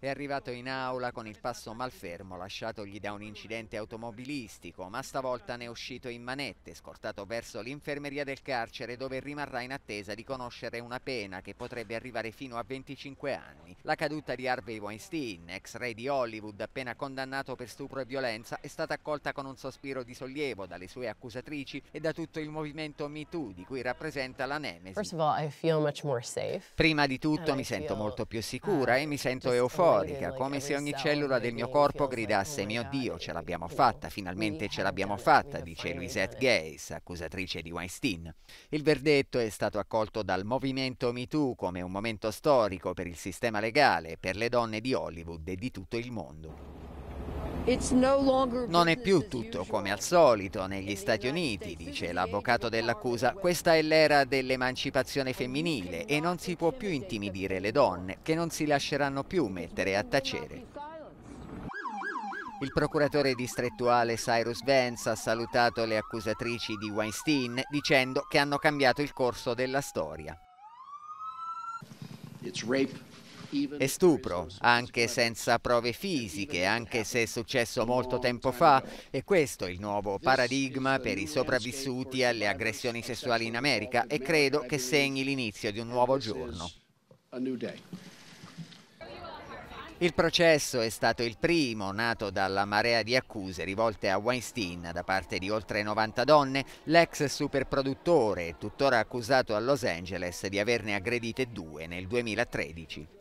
è arrivato in aula con il passo malfermo lasciatogli da un incidente automobilistico, ma stavolta ne è uscito in manette, scortato verso l'infermeria del carcere dove rimarrà in attesa di conoscere una pena che potrebbe arrivare fino a 25 anni. La caduta di Harvey Weinstein, ex re di Hollywood appena condannato per stupro e violenza, è stata accolta con un sospiro di sollievo dalle sue accusatrici e da tutto il movimento MeToo di cui rappresenta la nemesi. Prima di tutto mi sento molto più uh, sicura e mi sento euforica euforica, come se ogni cellula del mio corpo gridasse mio Dio, ce l'abbiamo fatta, finalmente ce l'abbiamo fatta, dice Louisette Gays, accusatrice di Weinstein. Il verdetto è stato accolto dal movimento MeToo come un momento storico per il sistema legale, per le donne di Hollywood e di tutto il mondo. Non è più tutto come al solito negli Stati Uniti, dice l'avvocato dell'accusa. Questa è l'era dell'emancipazione femminile e non si può più intimidire le donne, che non si lasceranno più mettere a tacere. Il procuratore distrettuale Cyrus Vance ha salutato le accusatrici di Weinstein dicendo che hanno cambiato il corso della storia. È stupro, anche senza prove fisiche, anche se è successo molto tempo fa, e questo è il nuovo paradigma per i sopravvissuti alle aggressioni sessuali in America e credo che segni l'inizio di un nuovo giorno. Il processo è stato il primo nato dalla marea di accuse rivolte a Weinstein da parte di oltre 90 donne, l'ex superproduttore, tuttora accusato a Los Angeles di averne aggredite due nel 2013.